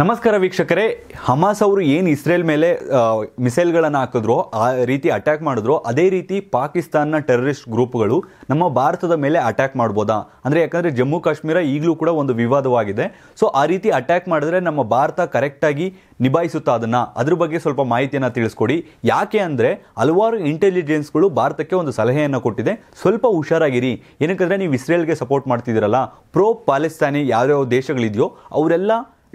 ನಮಸ್ಕಾರ ವೀಕ್ಷಕರೇ ಹಮಾಸ್ ಅವರು ಏನು ಇಸ್ರೇಲ್ ಮೇಲೆ ಮಿಸೈಲ್ಗಳನ್ನು ಹಾಕಿದ್ರೋ ಆ ರೀತಿ ಅಟ್ಯಾಕ್ ಮಾಡಿದ್ರು ಅದೇ ರೀತಿ ಪಾಕಿಸ್ತಾನ ಟೆರರಿಸ್ಟ್ ಗ್ರೂಪ್ಗಳು ನಮ್ಮ ಭಾರತದ ಮೇಲೆ ಅಟ್ಯಾಕ್ ಮಾಡ್ಬೋದಾ ಅಂದರೆ ಯಾಕಂದರೆ ಜಮ್ಮು ಕಾಶ್ಮೀರ ಈಗಲೂ ಕೂಡ ಒಂದು ವಿವಾದವಾಗಿದೆ ಸೊ ಆ ರೀತಿ ಅಟ್ಯಾಕ್ ಮಾಡಿದ್ರೆ ನಮ್ಮ ಭಾರತ ಕರೆಕ್ಟಾಗಿ ನಿಭಾಯಿಸುತ್ತಾ ಅದನ್ನು ಅದ್ರ ಬಗ್ಗೆ ಸ್ವಲ್ಪ ಮಾಹಿತಿಯನ್ನು ತಿಳಿಸ್ಕೊಡಿ ಯಾಕೆ ಅಂದರೆ ಹಲವಾರು ಇಂಟೆಲಿಜೆನ್ಸ್ಗಳು ಭಾರತಕ್ಕೆ ಒಂದು ಸಲಹೆಯನ್ನು ಕೊಟ್ಟಿದೆ ಸ್ವಲ್ಪ ಹುಷಾರಾಗಿರಿ ಏನಕ್ಕಂದರೆ ನೀವು ಇಸ್ರೇಲ್ಗೆ ಸಪೋರ್ಟ್ ಮಾಡ್ತಿದ್ದೀರಲ್ಲ ಪ್ರೋ ಪಾಲಿಸ್ತಾನಿ ಯಾವ್ಯಾವ ದೇಶಗಳಿದೆಯೋ ಅವರೆಲ್ಲ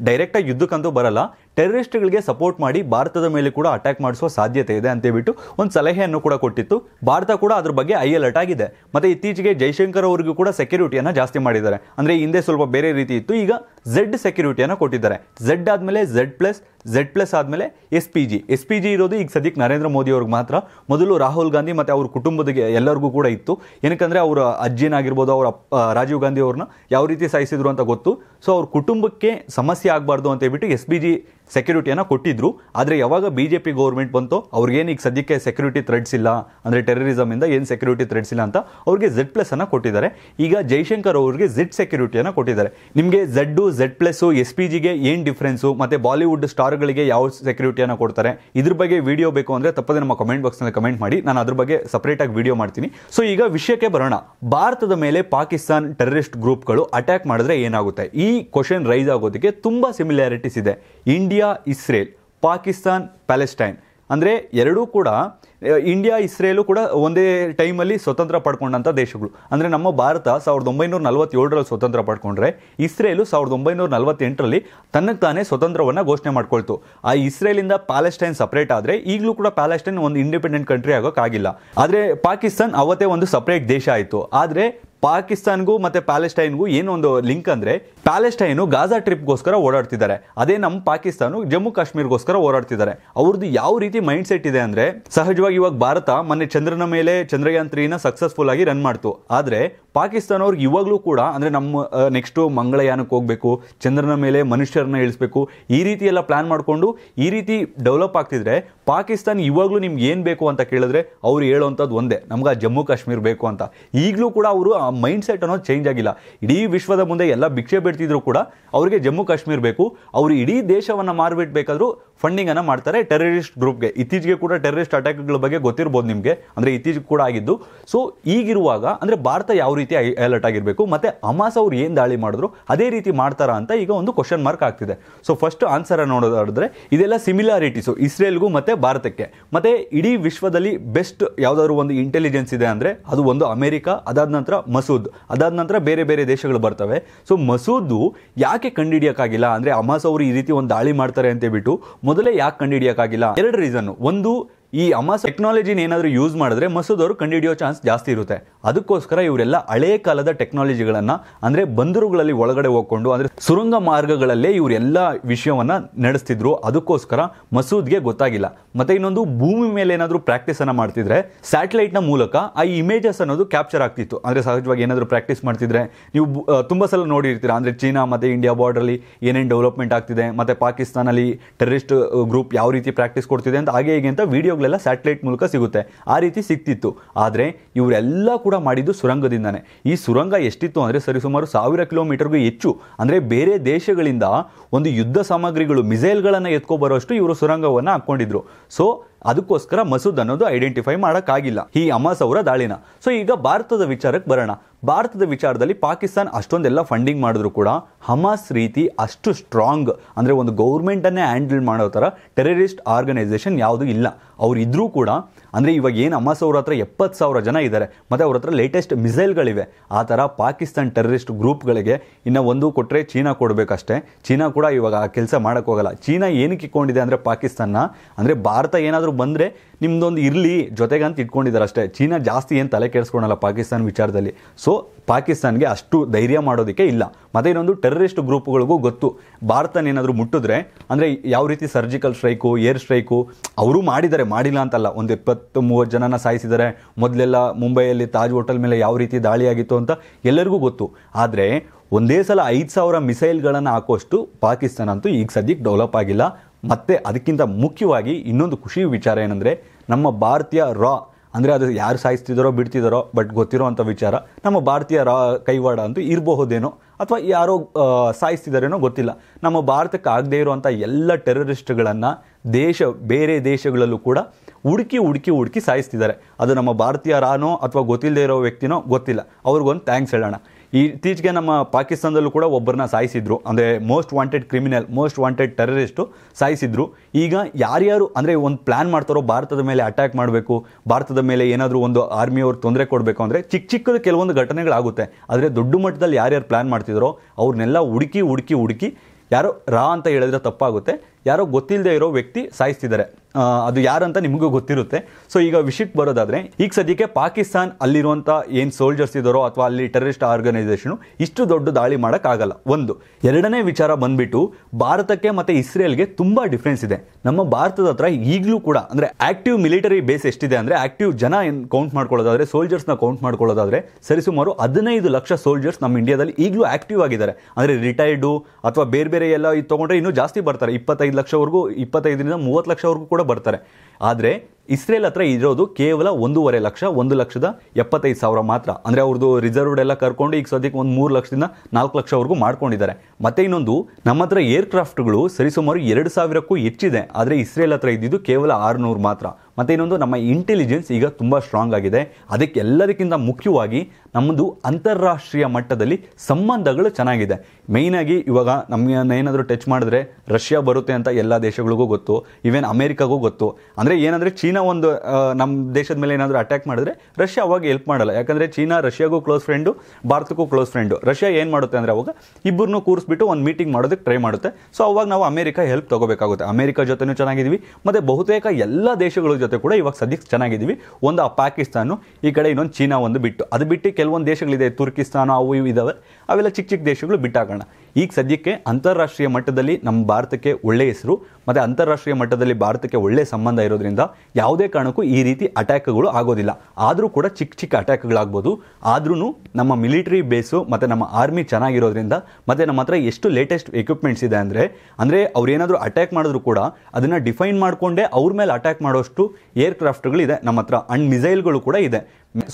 ಡೈರೆಕ್ಟಾಗಿ ಯುದ್ಧಕ್ಕಂತೂ ಬರಲ್ಲ ಟೆರರಿಸ್ಟ್ಗಳಿಗೆ ಸಪೋರ್ಟ್ ಮಾಡಿ ಭಾರತದ ಮೇಲೆ ಕೂಡ ಅಟ್ಯಾಕ್ ಮಾಡಿಸುವ ಸಾಧ್ಯತೆ ಇದೆ ಅಂತೇಳ್ಬಿಟ್ಟು ಒಂದು ಸಲಹೆಯನ್ನು ಕೂಡ ಕೊಟ್ಟಿತ್ತು ಭಾರತ ಕೂಡ ಅದ್ರ ಬಗ್ಗೆ ಐ ಅಲರ್ಟ್ ಆಗಿದೆ ಮತ್ತೆ ಇತ್ತೀಚೆಗೆ ಜೈಶಂಕರ್ ಅವರಿಗೂ ಕೂಡ ಸೆಕ್ಯೂರಿಟಿಯನ್ನು ಜಾಸ್ತಿ ಮಾಡಿದ್ದಾರೆ ಅಂದರೆ ಹಿಂದೆ ಸ್ವಲ್ಪ ಬೇರೆ ರೀತಿ ಇತ್ತು ಈಗ ಝೆಡ್ ಸೆಕ್ಯೂರಿಟಿಯನ್ನು ಕೊಟ್ಟಿದ್ದಾರೆ ಝೆಡ್ ಆದಮೇಲೆ ಝೆಡ್ ಪ್ಲಸ್ ಝೆಡ್ ಪ್ಲಸ್ ಆದಮೇಲೆ S P G S P G ಇರೋದು ಈಗ ಸದ್ಯಕ್ಕೆ ನರೇಂದ್ರ ಮೋದಿ ಅವ್ರಿಗೆ ಮಾತ್ರ ಮೊದಲು ರಾಹುಲ್ ಗಾಂಧಿ ಮತ್ತು ಅವ್ರ ಕುಟುಂಬದಿಗೆ ಎಲ್ಲರಿಗೂ ಕೂಡ ಇತ್ತು ಏನಕ್ಕಂದರೆ ಅವರ ಅಜ್ಜಿನಾಗಿರ್ಬೋದು ಅವರ ರಾಜೀವ್ ಗಾಂಧಿ ಅವ್ರನ್ನ ಯಾವ ರೀತಿ ಸಹಿಸಿದ್ರು ಅಂತ ಗೊತ್ತು ಸೊ ಅವ್ರ ಕುಟುಂಬಕ್ಕೆ ಸಮಸ್ಯೆ ಆಗಬಾರ್ದು ಅಂತ ಹೇಳ್ಬಿಟ್ಟು ಎಸ್ ಪಿ ಜಿ ಸೆಕ್ಯೂರಿಟಿಯನ್ನು ಕೊಟ್ಟಿದ್ರು ಆದರೆ ಯಾವಾಗ ಬಿ ಜೆ ಪಿ ಗೌರ್ಮೆಂಟ್ ಬಂತು ಅವ್ರಿಗೇನು ಈಗ ಸದ್ಯಕ್ಕೆ ಸೆಕ್ಯೂರಿಟಿ ಥ್ರೆಡ್ಸ್ ಇಲ್ಲ ಅಂದರೆ ಟೆರರಿಸಮಿಂದ ಏನು ಸೆಕ್ಯೂರಿಟಿ ಥ್ರೆಡ್ಸ್ ಇಲ್ಲ ಅಂತ ಅವ್ರಿಗೆ ಝೆಡ್ ಪ್ಲಸ್ ಅನ್ನು ಕೊಟ್ಟಿದ್ದಾರೆ ಈಗ ಜೈಶಂಕರ್ ಅವರಿಗೆ ಝೆಡ್ ಸೆಕ್ಯೂರಿಟಿಯನ್ನು ಕೊಟ್ಟಿದ್ದಾರೆ ನಿಮಗೆ Z Z plus S P ಜಿಗೆ ಏನು ಡಿಫ್ರೆನ್ಸು ಮತ್ತು ಬಾಲಿವುಡ್ ಸ್ಟಾರ್ಗಳಿಗೆ ಯಾವ ಸೆಕ್ಯೂರಿಟಿಯನ್ನು ಕೊಡ್ತಾರೆ ಇದ್ರ ಬಗ್ಗೆ ವಿಡಿಯೋ ಬೇಕು ಅಂದರೆ ತಪ್ಪದೆ ನಮ್ಮ ಕಮೆಂಟ್ ಬಾಕ್ಸ್ನಲ್ಲಿ ಕಮೆಂಟ್ ಮಾಡಿ ನಾನು ಅದ್ರ ಬಗ್ಗೆ ಸಪ್ರೇಟಾಗಿ ವಿಡಿಯೋ ಮಾಡ್ತೀನಿ ಸೊ ಈಗ ವಿಷಯಕ್ಕೆ ಬರೋಣ ಭಾರತದ ಮೇಲೆ ಪಾಕಿಸ್ತಾನ್ ಟೆರರಿಸ್ಟ್ ಗ್ರೂಪ್ಗಳು ಅಟ್ಯಾಕ್ ಮಾಡಿದ್ರೆ ಏನಾಗುತ್ತೆ ಈ ಕ್ವಶನ್ ರೈಸ್ ಆಗೋದಕ್ಕೆ ತುಂಬ ಸಿಮಿಲ್ಯಾರಿಟೀಸ್ ಇದೆ ಇಂಡಿಯಾ ಇಸ್ರೇಲ್ ಪಾಕಿಸ್ತಾನ್ ಪ್ಯಾಲೆಸ್ಟೈನ್ ಅಂದರೆ ಎರಡೂ ಕೂಡ ಇಂಡಿಯಾ ಇಸ್ರೇಲು ಕೂಡ ಒಂದೇ ಟೈಮಲ್ಲಿ ಸ್ವತಂತ್ರ ಪಡ್ಕೊಂಡಂಥ ದೇಶಗಳು ಅಂದರೆ ನಮ್ಮ ಭಾರತ ಸಾವಿರದ ಒಂಬೈನೂರ ನಲವತ್ತೇಳರಲ್ಲಿ ಸ್ವತಂತ್ರ ಪಡ್ಕೊಂಡ್ರೆ ಇಸ್ರೇಲು ಸಾವಿರದ ಒಂಬೈನೂರ ನಲವತ್ತೆಂಟರಲ್ಲಿ ತನ್ನಕ್ಕೆ ತಾನೇ ಸ್ವತಂತ್ರವನ್ನು ಘೋಷಣೆ ಮಾಡ್ಕೊಳ್ತು ಆ ಇಸ್ರೇಲಿಂದ ಪ್ಯಾಲೆಸ್ಟೈನ್ ಸಪ್ರೇಟ್ ಆದರೆ ಈಗಲೂ ಕೂಡ ಪ್ಯಾಲೆಸ್ಟೈನ್ ಒಂದು ಇಂಡಿಪೆಂಡೆಂಟ್ ಕಂಟ್ರಿ ಆಗೋಕ್ಕಾಗಿಲ್ಲ ಆದರೆ ಪಾಕಿಸ್ತಾನ್ ಅವತ್ತೇ ಒಂದು ಸಪ್ರೇಟ್ ದೇಶ ಆಯಿತು ಆದರೆ ಪಾಕಿಸ್ತಾನ್ಗೂ ಮತ್ತು ಪ್ಯಾಲೆಸ್ಟೈನ್ಗೂ ಏನೊಂದು ಲಿಂಕ್ ಅಂದರೆ ಪ್ಯಾಲೆಸ್ಟೈನು ಗಾಜಾ ಟ್ರಿಪ್ಗೋಸ್ಕರ ಓಡಾಡ್ತಿದ್ದಾರೆ ಅದೇ ನಮ್ಮ ಪಾಕಿಸ್ತಾನ ಜಮ್ಮು ಕಾಶ್ಮೀರ್ಗೋಸ್ಕರ ಓಡಾಡ್ತಿದ್ದಾರೆ ಅವ್ರದ್ದು ಯಾವ ರೀತಿ ಮೈಂಡ್ ಸೆಟ್ ಇದೆ ಅಂದ್ರೆ ಸಹಜವಾಗಿ ಇವಾಗ ಭಾರತ ಮೊನ್ನೆ ಚಂದ್ರನ ಮೇಲೆ ಚಂದ್ರಯಾನ್ ತ್ರೀನ ಸಕ್ಸಸ್ಫುಲ್ ಆಗಿ ರನ್ ಮಾಡ್ತು ಆದ್ರೆ ಪಾಕಿಸ್ತಾನ ಅವ್ರಿಗೆ ಇವಾಗಲೂ ಕೂಡ ಅಂದ್ರೆ ನಮ್ಮ ನೆಕ್ಸ್ಟು ಮಂಗಳಯಾನಕ್ಕೆ ಹೋಗಬೇಕು ಚಂದ್ರನ ಮೇಲೆ ಮನುಷ್ಯರನ್ನ ಇಳಿಸಬೇಕು ಈ ರೀತಿ ಎಲ್ಲ ಪ್ಲಾನ್ ಮಾಡಿಕೊಂಡು ಈ ರೀತಿ ಡೆವಲಪ್ ಆಗ್ತಿದ್ರೆ ಪಾಕಿಸ್ತಾನ ಇವಾಗಲೂ ನಿಮ್ಗೆ ಏನು ಬೇಕು ಅಂತ ಕೇಳಿದ್ರೆ ಅವ್ರು ಹೇಳೋವಂಥದ್ದು ಒಂದೇ ನಮ್ಗೆ ಆ ಜಮ್ಮು ಕಾಶ್ಮೀರ್ ಬೇಕು ಅಂತ ಈಗಲೂ ಕೂಡ ಅವರು ಆ ಮೈಂಡ್ ಸೆಟ್ ಅನ್ನೋದು ಚೇಂಜ್ ಆಗಿಲ್ಲ ಇಡೀ ವಿಶ್ವದ ಮುಂದೆ ಎಲ್ಲ ಭಿಕ್ಷೆ ಬಿಡ್ತಿದ್ರು ಕೂಡ ಅವರಿಗೆ ಜಮ್ಮು ಕಾಶ್ಮೀರ್ ಬೇಕು ಅವರು ಇಡೀ ದೇಶವನ್ನು ಫಂಡಿಂಗ್ ಅನ್ನು ಮಾಡ್ತಾರೆ ಟೆರರಿಸ್ಟ್ ಗ್ರೂಪ್ಗೆ ಇತ್ತೀಚೆಗೆ ಕೂಡ ಟೆರರಿಸ್ಟ್ ಅಟ್ಯಾಕ್ಗಳ ಬಗ್ಗೆ ಗೊತ್ತಿರ್ಬೋದು ನಿಮಗೆ ಅಂದರೆ ಇತ್ತೀಚೆಗೆ ಕೂಡ ಆಗಿದ್ದು ಸೊ ಈಗಿರುವಾಗ ಅಂದ್ರೆ ಭಾರತ ಯಾವ ರೀತಿ ಅಲರ್ಟ್ ಆಗಿರಬೇಕು ಮತ್ತೆ ಅಮಾಸ್ ಅವರು ಏನು ದಾಳಿ ಮಾಡಿದ್ರು ಅದೇ ರೀತಿ ಮಾಡ್ತಾರಾ ಅಂತ ಈಗ ಒಂದು ಕ್ವಶನ್ ಮಾರ್ಕ್ ಆಗ್ತಿದೆ ಸೊ ಫಸ್ಟ್ ಆನ್ಸರ್ ನೋಡೋದಾದ್ರೆ ಇದೆಲ್ಲ ಸಿಮಿಲಾರಿಟೀಸು ಇಸ್ರೇಲ್ಗೂ ಮತ್ತೆ ಭಾರತಕ್ಕೆ ಮತ್ತೆ ಇಡೀ ವಿಶ್ವದಲ್ಲಿ ಬೆಸ್ಟ್ ಯಾವುದಾದ್ರು ಒಂದು ಇಂಟೆಲಿಜೆನ್ಸ್ ಇದೆ ಅಂದ್ರೆ ಅದು ಒಂದು ಅಮೆರಿಕ ಅದಾದ ನಂತರ ಮಸೂದ್ ಅದಾದ ನಂತರ ಬೇರೆ ಬೇರೆ ದೇಶಗಳು ಬರ್ತವೆ ಸೊ ಮಸೂದ್ ಇರೋದು ಯಾಕೆ ಕಂಡಿಡಿಯೋಕ್ಕಾಗಿಲ್ಲ ಅಂದ್ರೆ ಅಮಾಸ್ ಅವರು ಈ ರೀತಿ ಒಂದು ದಾಳಿ ಮಾಡ್ತಾರೆ ಅಂತ ಹೇಳ್ಬಿಟ್ಟು ಮೊದಲೇ ಯಾಕೆ ಕಂಡಿಡಿಯೋಕ್ಕಾಗಿಲ್ಲ ಎರಡು ರೀಸನ್ ಒಂದು ಈ ಅಮಾಸ್ ಟೆಕ್ನಾಲಜಿನ ಏನಾದರೂ ಯೂಸ್ ಮಾಡಿದ್ರೆ ಮಸೂದ್ ಅವರು ಕಂಡುಹಿಡಿಯೋ ಚಾನ್ಸ್ ಜಾಸ್ತಿ ಇರುತ್ತೆ ಅದಕ್ಕೋಸ್ಕರ ಇವರೆಲ್ಲ ಹಳೆಯ ಕಾಲದ ಟೆಕ್ನಾಲಜಿಗಳನ್ನು ಅಂದರೆ ಬಂದರುಗಳಲ್ಲಿ ಒಳಗಡೆ ಹೋಗ್ಕೊಂಡು ಅಂದರೆ ಸುರಂಗ ಮಾರ್ಗಗಳಲ್ಲೇ ಇವರೆಲ್ಲ ವಿಷಯವನ್ನು ನಡೆಸ್ತಿದ್ರು ಅದಕ್ಕೋಸ್ಕರ ಮಸೂದ್ಗೆ ಗೊತ್ತಾಗಿಲ್ಲ ಮತ್ತೆ ಇನ್ನೊಂದು ಭೂಮಿ ಮೇಲೆ ಏನಾದರೂ ಪ್ರಾಕ್ಟೀಸನ್ನು ಮಾಡ್ತಿದ್ರೆ ಸ್ಯಾಟಲೈಟ್ನ ಮೂಲಕ ಆ ಇಮೇಜಸ್ ಅನ್ನೋದು ಕ್ಯಾಪ್ಚರ್ ಆಗ್ತಿತ್ತು ಅಂದರೆ ಸಹಜವಾಗಿ ಏನಾದರೂ ಪ್ರಾಕ್ಟೀಸ್ ಮಾಡ್ತಿದ್ರೆ ನೀವು ತುಂಬ ಸಲ ನೋಡಿರ್ತೀರಾ ಅಂದರೆ ಚೀನಾ ಮತ್ತು ಇಂಡಿಯಾ ಬಾರ್ಡ್ರಲ್ಲಿ ಏನೇನು ಡೆವಲಪ್ಮೆಂಟ್ ಆಗ್ತಿದೆ ಮತ್ತು ಪಾಕಿಸ್ತಾನಲ್ಲಿ ಟೆರರಿಸ್ಟ್ ಗ್ರೂಪ್ ಯಾವ ರೀತಿ ಪ್ರಾಕ್ಟೀಸ್ ಕೊಡ್ತಿದೆ ಅಂತ ಹಾಗೆ ಹೀಗೆ ಅಂತ ವಿಡಿಯೋ ಯಾವಾಗಲೆಲ್ಲ ಸ್ಯಾಟಲೈಟ್ ಮೂಲಕ ಸಿಗುತ್ತೆ ಆ ರೀತಿ ಸಿಗ್ತಿತ್ತು ಆದರೆ ಇವರೆಲ್ಲ ಕೂಡ ಮಾಡಿದ್ದು ಸುರಂಗದಿಂದಾನೆ ಈ ಸುರಂಗ ಎಷ್ಟಿತ್ತು ಅಂದರೆ ಸರಿಸುಮಾರು ಸಾವಿರ ಕಿಲೋಮೀಟರ್ಗೂ ಹೆಚ್ಚು ಅಂದರೆ ಬೇರೆ ದೇಶಗಳಿಂದ ಒಂದು ಯುದ್ಧ ಸಾಮಗ್ರಿಗಳು ಮಿಸೈಲ್ಗಳನ್ನು ಎತ್ಕೊಬರೋಷ್ಟು ಇವರು ಸುರಂಗವನ್ನು ಹಾಕ್ಕೊಂಡಿದ್ರು ಸೊ ಅದಕ್ಕೋಸ್ಕರ ಮಸೂದ್ ಅನ್ನೋದು ಐಡೆಂಟಿಫೈ ಮಾಡೋಕ್ಕಾಗಿಲ್ಲ ಈ ಅಮಾಸ್ ಅವರ ದಾಳಿನ ಸೊ ಈಗ ಭಾರತದ ವಿಚಾರಕ್ಕೆ ಬರೋಣ ಭಾರತದ ವಿಚಾರದಲ್ಲಿ ಪಾಕಿಸ್ತಾನ ಅಷ್ಟೊಂದೆಲ್ಲ ಫಂಡಿಂಗ್ ಮಾಡಿದ್ರು ಕೂಡ ಹಮಾಸ್ ರೀತಿ ಅಷ್ಟು ಸ್ಟ್ರಾಂಗ್ ಅಂದರೆ ಒಂದು ಗೌರ್ಮೆಂಟನ್ನೇ ಹ್ಯಾಂಡಲ್ ಮಾಡೋ ಥರ ಟೆರರಿಸ್ಟ್ ಆರ್ಗನೈಸೇಷನ್ ಯಾವುದು ಇಲ್ಲ ಅವರಿದ್ದರೂ ಕೂಡ ಅಂದರೆ ಇವಾಗ ಏನು ಅಮಾಸ್ ಅವ್ರ ಹತ್ರ ಎಪ್ಪತ್ತು ಸಾವಿರ ಜನ ಇದ್ದಾರೆ ಮತ್ತು ಅವ್ರ ಹತ್ರ ಲೇಟೆಸ್ಟ್ ಮಿಸೈಲ್ಗಳಿವೆ ಆ ಥರ ಪಾಕಿಸ್ತಾನ್ ಟೆರರಿಸ್ಟ್ ಗ್ರೂಪ್ಗಳಿಗೆ ಇನ್ನು ಒಂದು ಕೊಟ್ಟರೆ ಚೀನಾ ಕೊಡಬೇಕಷ್ಟೇ ಚೀನಾ ಕೂಡ ಇವಾಗ ಆ ಕೆಲಸ ಮಾಡೋಕ್ಕೋಗಲ್ಲ ಚೀನಾ ಏನಕ್ಕೆ ಇಟ್ಕೊಂಡಿದೆ ಅಂದರೆ ಪಾಕಿಸ್ತಾನ ಅಂದರೆ ಭಾರತ ಏನಾದರೂ ಬಂದರೆ ನಿಮ್ಮದೊಂದು ಇರಲಿ ಜೊತೆಗೆ ಅಂತ ಇಟ್ಕೊಂಡಿದ್ದಾರೆ ಅಷ್ಟೇ ಚೀನಾ ಜಾಸ್ತಿ ಏನು ತಲೆ ಕೆಡಿಸ್ಕೊಳಲ್ಲ ಪಾಕಿಸ್ತಾನ ವಿಚಾರದಲ್ಲಿ ಸೊ ಪಾಕಿಸ್ತಾನ್ಗೆ ಅಷ್ಟು ಧೈರ್ಯ ಮಾಡೋದಕ್ಕೆ ಇಲ್ಲ ಮತ್ತೆ ಇನ್ನೊಂದು ಟೆರರಿಸ್ಟ್ ಗ್ರೂಪ್ಗಳಿಗೂ ಗೊತ್ತು ಭಾರತನೇನಾದರೂ ಮುಟ್ಟಿದ್ರೆ ಅಂದರೆ ಯಾವ ರೀತಿ ಸರ್ಜಿಕಲ್ ಸ್ಟ್ರೈಕು ಏರ್ ಸ್ಟ್ರೈಕು ಅವರು ಮಾಡಿದ್ದಾರೆ ಮಾಡಿಲ್ಲ ಅಂತಲ್ಲ ಒಂದು ಇಪ್ಪತ್ತು ಮೂವತ್ತು ಜನನ ಸಾಯಿಸಿದ್ದಾರೆ ಮೊದಲೆಲ್ಲ ಮುಂಬೈಯಲ್ಲಿ ತಾಜ್ ಹೋಟೆಲ್ ಮೇಲೆ ಯಾವ ರೀತಿ ದಾಳಿಯಾಗಿತ್ತು ಅಂತ ಎಲ್ಲರಿಗೂ ಗೊತ್ತು ಆದರೆ ಒಂದೇ ಸಲ ಐದು ಸಾವಿರ ಮಿಸೈಲ್ಗಳನ್ನು ಹಾಕೋಷ್ಟು ಪಾಕಿಸ್ತಾನ ಅಂತೂ ಈಗ ಸದ್ಯಕ್ಕೆ ಡೆವಲಪ್ ಆಗಿಲ್ಲ ಮತ್ತು ಅದಕ್ಕಿಂತ ಮುಖ್ಯವಾಗಿ ಇನ್ನೊಂದು ಖುಷಿ ವಿಚಾರ ಏನಂದರೆ ನಮ್ಮ ಭಾರತೀಯ ರಾ ಅಂದರೆ ಅದು ಯಾರು ಸಾಯಿಸ್ತಿದ್ದಾರೋ ಬಿಡ್ತಿದ್ದಾರೋ ಬಟ್ ಗೊತ್ತಿರೋ ಅಂಥ ವಿಚಾರ ನಮ್ಮ ಭಾರತೀಯ ರಾ ಕೈವಾಡ ಅಂತೂ ಇರಬಹುದೇನೋ ಅಥವಾ ಯಾರೋ ಸಾಯಿಸ್ತಿದ್ದಾರೇನೋ ಗೊತ್ತಿಲ್ಲ ನಮ್ಮ ಭಾರತಕ್ಕೆ ಆಗದೇ ಇರುವಂಥ ಎಲ್ಲ ಟೆರರಿಸ್ಟ್ಗಳನ್ನು ದೇಶ ಬೇರೆ ದೇಶಗಳಲ್ಲೂ ಕೂಡ ಹುಡುಕಿ ಹುಡುಕಿ ಹುಡುಕಿ ಸಾಯಿಸ್ತಿದ್ದಾರೆ ಅದು ನಮ್ಮ ಭಾರತೀಯ ರಾನೋ ಅಥವಾ ಗೊತ್ತಿಲ್ಲದೇ ಇರೋ ವ್ಯಕ್ತಿನೋ ಗೊತ್ತಿಲ್ಲ ಅವ್ರಿಗೊಂದು ಥ್ಯಾಂಕ್ಸ್ ಹೇಳೋಣ ಇತ್ತೀಚೆಗೆ ನಮ್ಮ ಪಾಕಿಸ್ತಾನದಲ್ಲೂ ಕೂಡ ಒಬ್ಬರನ್ನ ಸಾಯಿಸಿದ್ರು ಅಂದರೆ most wanted criminal most wanted terrorist ಸಾಯಿಸಿದ್ರು ಈಗ ಯಾರ್ಯಾರು ಅಂದರೆ ಒಂದು ಪ್ಲ್ಯಾನ್ ಮಾಡ್ತಾರೋ ಭಾರತದ ಮೇಲೆ ಅಟ್ಯಾಕ್ ಮಾಡಬೇಕು ಭಾರತದ ಮೇಲೆ ಏನಾದರೂ ಒಂದು ಆರ್ಮಿಯವ್ರು ತೊಂದರೆ ಕೊಡಬೇಕು ಅಂದರೆ ಚಿಕ್ಕ ಚಿಕ್ಕದ ಕೆಲವೊಂದು ಘಟನೆಗಳಾಗುತ್ತೆ ಆದರೆ ದೊಡ್ಡ ಮಟ್ಟದಲ್ಲಿ ಯಾರ್ಯಾರು ಪ್ಲ್ಯಾನ್ ಮಾಡ್ತಿದ್ರೋ ಅವ್ರನ್ನೆಲ್ಲ ಹುಡುಕಿ ಹುಡುಕಿ ಹುಡುಕಿ ಯಾರೋ ರಾ ಅಂತ ಹೇಳಿದ್ರೆ ತಪ್ಪಾಗುತ್ತೆ ಯಾರೋ ಗೊತ್ತಿಲ್ಲದೆ ಇರೋ ವ್ಯಕ್ತಿ ಸಾಯಿಸ್ತಿದ್ದಾರೆ ಅದು ಯಾರಂತ ನಿಮಗೂ ಗೊತ್ತಿರುತ್ತೆ ಸೊ ಈಗ ವಿಷಯಕ್ಕೆ ಬರೋದಾದ್ರೆ ಈಗ ಸದ್ಯಕ್ಕೆ ಪಾಕಿಸ್ತಾನ್ ಅಲ್ಲಿರುವಂತ ಏನ್ ಸೋಲ್ಜರ್ಸ್ ಇದ್ದಾರೋ ಅಥವಾ ಅಲ್ಲಿ ಟೆರರಿಸ್ಟ್ ಆರ್ಗನೈಸೇಷನ್ ಇಷ್ಟು ದೊಡ್ಡ ದಾಳಿ ಮಾಡೋಕ್ಕಾಗಲ್ಲ ಒಂದು ಎರಡನೇ ವಿಚಾರ ಬಂದ್ಬಿಟ್ಟು ಭಾರತಕ್ಕೆ ಮತ್ತೆ ಇಸ್ರೇಲ್ಗೆ ತುಂಬಾ ಡಿಫ್ರೆನ್ಸ್ ಇದೆ ನಮ್ಮ ಭಾರತದ ಹತ್ರ ಈಗಲೂ ಕೂಡ ಅಂದ್ರೆ ಆಕ್ಟಿವ್ ಮಿಲಿಟರಿ ಬೇಸ್ ಎಷ್ಟಿದೆ ಅಂದ್ರೆ ಆಕ್ಟಿವ್ ಜನ ಏನ್ ಕೌಂಟ್ ಸೋಲ್ಜರ್ಸ್ ನ ಕೌಂಟ್ ಮಾಡ್ಕೊಳ್ಳೋದಾದರೆ ಸರಿಸುಮಾರು ಹದಿನೈದು ಲಕ್ಷ ಸೋಲ್ಜರ್ಸ್ ನಮ್ಮ ಇಂಡಿಯಾದಲ್ಲಿ ಈಗಲೂ ಆಕ್ಟಿವ್ ಆಗಿದ್ದಾರೆ ಅಂದ್ರೆ ರಿಟೈರ್ಡು ಅಥವಾ ಬೇರೆ ಬೇರೆ ಎಲ್ಲ ಇದು ತೊಗೊಂಡ್ರೆ ಇನ್ನೂ ಜಾಸ್ತಿ ಬರ್ತಾರೆ ಇಪ್ಪತ್ತೈದು ಲಕ್ಷವರೆಗೂ ಇಪ್ಪತ್ತೈದರಿಂದ ಮೂವತ್ತು ಲಕ್ಷವರೆಗೂ ಕೂಡ ಕೂಡ ಬರ್ತಾರೆ ಆದರೆ ಇಸ್ರೇಲ್ ಹತ್ರ ಇರೋದು ಕೇವಲ ಒಂದೂವರೆ ಲಕ್ಷ ಒಂದು ಲಕ್ಷದ ಎಪ್ಪತ್ತೈದು ಸಾವಿರ ಮಾತ್ರ ಅಂದರೆ ಅವ್ರದ್ದು ರಿಸರ್ವ್ಡ್ ಎಲ್ಲ ಕರ್ಕೊಂಡು ಈಗ ಸದ್ಯಕ್ಕೆ ಒಂದು ಮೂರು ಲಕ್ಷದಿಂದ ನಾಲ್ಕು ಲಕ್ಷವರೆಗೂ ಮಾಡ್ಕೊಂಡಿದ್ದಾರೆ ಮತ್ತೆ ಇನ್ನೊಂದು ನಮ್ಮ ಹತ್ರ ಏರ್ಕ್ರಾಫ್ಟ್ಗಳು ಸರಿಸುಮಾರು ಎರಡು ಸಾವಿರಕ್ಕೂ ಹೆಚ್ಚಿದೆ ಆದರೆ ಇಸ್ರೇಲ್ ಹತ್ರ ಇದ್ದಿದ್ದು ಕೇವಲ ಆರುನೂರು ಮಾತ್ರ ಮತ್ತೆ ಇನ್ನೊಂದು ನಮ್ಮ ಇಂಟೆಲಿಜೆನ್ಸ್ ಈಗ ತುಂಬ ಸ್ಟ್ರಾಂಗ್ ಆಗಿದೆ ಅದಕ್ಕೆಲ್ಲದಕ್ಕಿಂತ ಮುಖ್ಯವಾಗಿ ನಮ್ಮದು ಅಂತಾರಾಷ್ಟ್ರೀಯ ಮಟ್ಟದಲ್ಲಿ ಸಂಬಂಧಗಳು ಚೆನ್ನಾಗಿದೆ ಆಗಿ ಇವಾಗ ನಮ್ಮನ್ನ ಏನಾದರೂ ಟಚ್ ಮಾಡಿದ್ರೆ ರಷ್ಯಾ ಬರುತ್ತೆ ಅಂತ ಎಲ್ಲ ದೇಶಗಳಿಗೂ ಗೊತ್ತು ಇವೆನ್ ಅಮೇರಿಕಾಗೂ ಗೊತ್ತು ಅಂದರೆ ಏನಂದರೆ ಚೀನಾ ಚೀನಾ ಒಂದು ನಮ್ಮ ದೇಶದ ಮೇಲೆ ಏನಾದರೂ ಅಟ್ಯಾಕ್ ಮಾಡಿದ್ರೆ ರಷ್ಯಾ ಅವಾಗ ಹೆಲ್ಪ್ ಮಾಡಲ್ಲ ಯಾಕಂದರೆ ಚೀನಾ ರಷ್ಯಾಗೂ ಕ್ಲೋಸ್ ಫ್ರೆಂಡು ಭಾರತಕ್ಕೂ ಕ್ಲೋಸ್ ಫ್ರೆಂಡು ರಷ್ಯಾ ಏನು ಮಾಡುತ್ತೆ ಅಂದರೆ ಅವಾಗ ಇಬ್ಬರನ್ನು ಕೂರಿಸ್ಬಿಟ್ಟು ಒಂದು ಮೀಟಿಂಗ್ ಮಾಡೋದಕ್ಕೆ ಟ್ರೈ ಮಾಡುತ್ತೆ ಸೊ ಅವಾಗ ನಾವು ಅಮೆರಿಕ ಹೆಲ್ಪ್ ತೊಗೋಬೇಕಾಗುತ್ತೆ ಅಮೆರಿಕ ಜೊತೆನೂ ಚೆನ್ನಾಗಿದ್ದೀವಿ ಮತ್ತು ಬಹುತೇಕ ಎಲ್ಲ ದೇಶಗಳ ಜೊತೆ ಕೂಡ ಇವಾಗ ಸದ್ಯಕ್ಕೆ ಚೆನ್ನಾಗಿದ್ದೀವಿ ಒಂದು ಆ ಪಾಕಿಸ್ತಾನ ಈ ಕಡೆ ಇನ್ನೊಂದು ಚೀನಾ ಒಂದು ಬಿಟ್ಟು ಅದು ಬಿಟ್ಟು ಕೆಲವೊಂದು ದೇಶಗಳಿದೆ ತುರ್ಕಿಸ್ತಾನ ಅವು ಇವು ಅವೆಲ್ಲ ಚಿಕ್ಕ ಚಿಕ್ಕ ದೇಶಗಳು ಬಿಟ್ಟಾಗೋಣ ಈಗ ಸದ್ಯಕ್ಕೆ ಅಂತಾರಾಷ್ಟ್ರೀಯ ಮಟ್ಟದಲ್ಲಿ ನಮ್ಮ ಭಾರತಕ್ಕೆ ಒಳ್ಳೆಯ ಹೆಸರು ಮತ್ತು ಅಂತಾರಾಷ್ಟ್ರೀಯ ಮಟ್ಟದಲ್ಲಿ ಭಾರತಕ್ಕೆ ಒಳ್ಳೆಯ ಸಂಬಂಧ ಇರೋದ್ರಿಂದ ಯಾವುದೇ ಕಾರಣಕ್ಕೂ ಈ ರೀತಿ ಅಟ್ಯಾಕ್ಗಳು ಆಗೋದಿಲ್ಲ ಆದರೂ ಕೂಡ ಚಿಕ್ಕ ಚಿಕ್ಕ ಅಟ್ಯಾಕ್ಗಳಾಗ್ಬೋದು ಆದ್ರೂ ನಮ್ಮ ಮಿಲಿಟರಿ ಬೇಸು ಮತ್ತು ನಮ್ಮ ಆರ್ಮಿ ಚೆನ್ನಾಗಿರೋದ್ರಿಂದ ಮತ್ತು ನಮ್ಮ ಹತ್ರ ಎಷ್ಟು ಲೇಟೆಸ್ಟ್ ಎಕ್ವಿಪ್ಮೆಂಟ್ಸ್ ಇದೆ ಅಂದರೆ ಅಂದರೆ ಅವ್ರೇನಾದರೂ ಅಟ್ಯಾಕ್ ಮಾಡಿದ್ರು ಕೂಡ ಅದನ್ನು ಡಿಫೈನ್ ಮಾಡಿಕೊಂಡೇ ಅವ್ರ ಮೇಲೆ ಅಟ್ಯಾಕ್ ಮಾಡೋಷ್ಟು ಏರ್ ಇದೆ ನಮ್ಮ ಹತ್ರ ಅಂಡ್ ಮಿಸೈಲ್ಗಳು ಕೂಡ ಇದೆ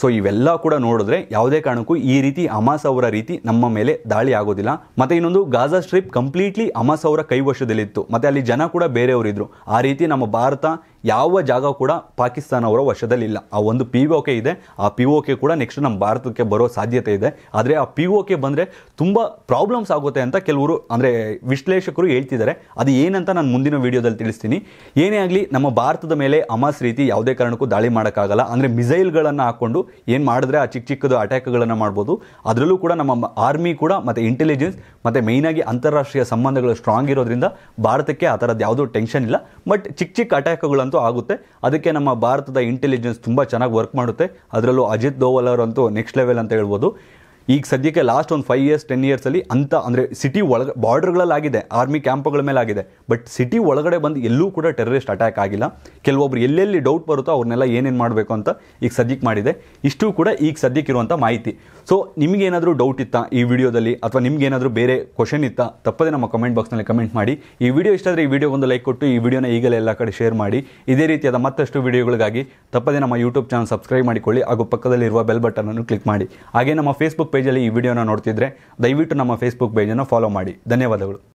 ಸೊ ಇವೆಲ್ಲ ಕೂಡ ನೋಡಿದ್ರೆ ಯಾವುದೇ ಕಾರಣಕ್ಕೂ ಈ ರೀತಿ ಅಮಾಸ್ ಅವರ ರೀತಿ ನಮ್ಮ ಮೇಲೆ ದಾಳಿ ಆಗೋದಿಲ್ಲ ಮತ್ತೆ ಇನ್ನೊಂದು ಗಾಜಾ ಸ್ಟ್ರಿಪ್ ಕಂಪ್ಲೀಟ್ಲಿ ಅಮಾಸ್ ಅವರ ಕೈವಶದಲ್ಲಿತ್ತು ಮತ್ತೆ ಅಲ್ಲಿ ಜನ ಕೂಡ ಬೇರೆಯವರಿದ್ರು ಆ ರೀತಿ ನಮ್ಮ ಭಾರತ ಯಾವ ಜಾಗ ಕೂಡ ಪಾಕಿಸ್ತಾನ ಅವರ ವಶದಲ್ಲಿಲ್ಲ ಆ ಒಂದು ಪಿ ಓ ಕೆ ಇದೆ ಆ ಪಿ ಒ ಕೆ ಕೂಡ ನೆಕ್ಸ್ಟ್ ನಮ್ಮ ಭಾರತಕ್ಕೆ ಬರೋ ಸಾಧ್ಯತೆ ಇದೆ ಆದರೆ ಆ ಪಿ ಓ ಕೆ ಬಂದರೆ ತುಂಬ ಪ್ರಾಬ್ಲಮ್ಸ್ ಆಗುತ್ತೆ ಅಂತ ಕೆಲವರು ಅಂದರೆ ವಿಶ್ಲೇಷಕರು ಹೇಳ್ತಿದ್ದಾರೆ ಅದು ಏನಂತ ನಾನು ಮುಂದಿನ ವಿಡಿಯೋದಲ್ಲಿ ತಿಳಿಸ್ತೀನಿ ಏನೇ ಆಗಲಿ ನಮ್ಮ ಭಾರತದ ಮೇಲೆ ಅಮಾಸ್ ರೀತಿ ಯಾವುದೇ ಕಾರಣಕ್ಕೂ ದಾಳಿ ಮಾಡೋಕ್ಕಾಗಲ್ಲ ಅಂದರೆ ಮಿಸೈಲ್ಗಳನ್ನು ಹಾಕ್ಕೊಂಡು ಏನು ಮಾಡಿದ್ರೆ ಆ ಚಿಕ್ಕ ಚಿಕ್ಕದು ಅಟ್ಯಾಕ್ಗಳನ್ನು ಮಾಡ್ಬೋದು ಅದರಲ್ಲೂ ಕೂಡ ನಮ್ಮ ಆರ್ಮಿ ಕೂಡ ಮತ್ತು ಇಂಟೆಲಿಜೆನ್ಸ್ ಮತ್ತು ಮೈನಾಗಿ ಅಂತಾರಾಷ್ಟ್ರೀಯ ಸಂಬಂಧಗಳು ಸ್ಟ್ರಾಂಗ್ ಇರೋದ್ರಿಂದ ಭಾರತಕ್ಕೆ ಆ ಥರದ್ದು ಯಾವುದೂ ಟೆನ್ಷನ್ ಇಲ್ಲ ಬಟ್ ಚಿಕ್ಕ ಚಿಕ್ಕ ಅಟ್ಯಾಕ್ಗಳಂತೂ ಆಗುತ್ತೆ ಅದಕ್ಕೆ ನಮ್ಮ ಭಾರತದ ಇಂಟೆಲಿಜೆನ್ಸ್ ತುಂಬ ಚೆನ್ನಾಗಿ ವರ್ಕ್ ಮಾಡುತ್ತೆ ಅದರಲ್ಲೂ ಅಜಿತ್ ದೋವಲ್ ಅವರಂತೂ ನೆಕ್ಸ್ಟ್ ಲೆವೆಲ್ ಅಂತ ಹೇಳ್ಬೋದು ಈಗ ಸದ್ಯಕ್ಕೆ ಲಾಸ್ಟ್ ಒಂದು ಫೈವ್ ಇಯರ್ಸ್ ಟೆನ್ ಇಯರ್ಸಲ್ಲಿ ಅಂತ ಅಂದರೆ ಸಿಟಿ ಒಳಗೆ ಬಾರ್ಡರ್ಗಳಲ್ಲಾಗಿದೆ ಆರ್ಮಿ ಕ್ಯಾಂಪ್ಗಳ ಮೇಲೆ ಆಗಿದೆ ಬಟ್ ಸಿಟಿ ಒಳಗಡೆ ಬಂದು ಎಲ್ಲೂ ಕೂಡ ಟೆರರಿಸ್ಟ್ ಅಟ್ಯಾಕ್ ಆಗಿಲ್ಲ ಕೆಲವೊಬ್ರು ಎಲ್ಲೆಲ್ಲಿ ಡೌಟ್ ಬರುತ್ತೋ ಅವ್ರನ್ನೆಲ್ಲ ಏನೇನು ಮಾಡಬೇಕು ಅಂತ ಈಗ ಸದ್ಯಕ್ಕೆ ಮಾಡಿದೆ ಇಷ್ಟು ಕೂಡ ಈಗ ಸದ್ಯಕ್ಕೆ ಇರುವಂಥ ಮಾಹಿತಿ ಸೊ ಏನಾದರೂ ಡೌಟ್ ಇತ್ತಾ ಈ ವಿಡಿಯೋದಲ್ಲಿ ಅಥವಾ ಏನಾದರೂ ಬೇರೆ ಕ್ವಶನ್ ಇತ್ತಾ ತಪ್ಪದೆ ನಮ್ಮ ಕಮೆಂಟ್ ಬಾಕ್ಸ್ನಲ್ಲಿ ಕಮೆಂಟ್ ಮಾಡಿ ಈ ವಿಡಿಯೋ ಇಷ್ಟ ಈ ವಿಡಿಯೋ ಒಂದು ಲೈಕ್ ಕೊಟ್ಟು ಈ ವಿಡಿಯೋನ ಈಗಲೇ ಎಲ್ಲ ಕಡೆ ಶೇರ್ ಮಾಡಿ ಇದೇ ರೀತಿಯಾದ ಮತ್ತಷ್ಟು ವಿಡಿಯೋಗಳಿಗಾಗಿ ತಪ್ಪದೇ ನಮ್ಮ ಯೂಟ್ಯೂಬ್ ಚಾನಲ್ ಸಬ್ಸ್ಕ್ರೈಬ್ ಮಾಡಿಕೊಳ್ಳಿ ಹಾಗೂ ಪಕ್ಕದಲ್ಲಿರುವ ಬೆಲ್ ಬಟನ್ ಅನ್ನು ಕ್ಲಿಕ್ ಮಾಡಿ ಹಾಗೆ ನಮ್ಮ ಫೇಸ್ಬುಕ್ ಪೇಜಲ್ಲಿ ಈ ವಿಡಿಯೋನ ನೋಡ್ತಿದ್ರೆ ದಯವಿಟ್ಟು ನಮ್ಮ ಫೇಸ್ಬುಕ್ ಪೇಜನ್ನು ಫಾಲೋ ಮಾಡಿ ಧನ್ಯವಾದಗಳು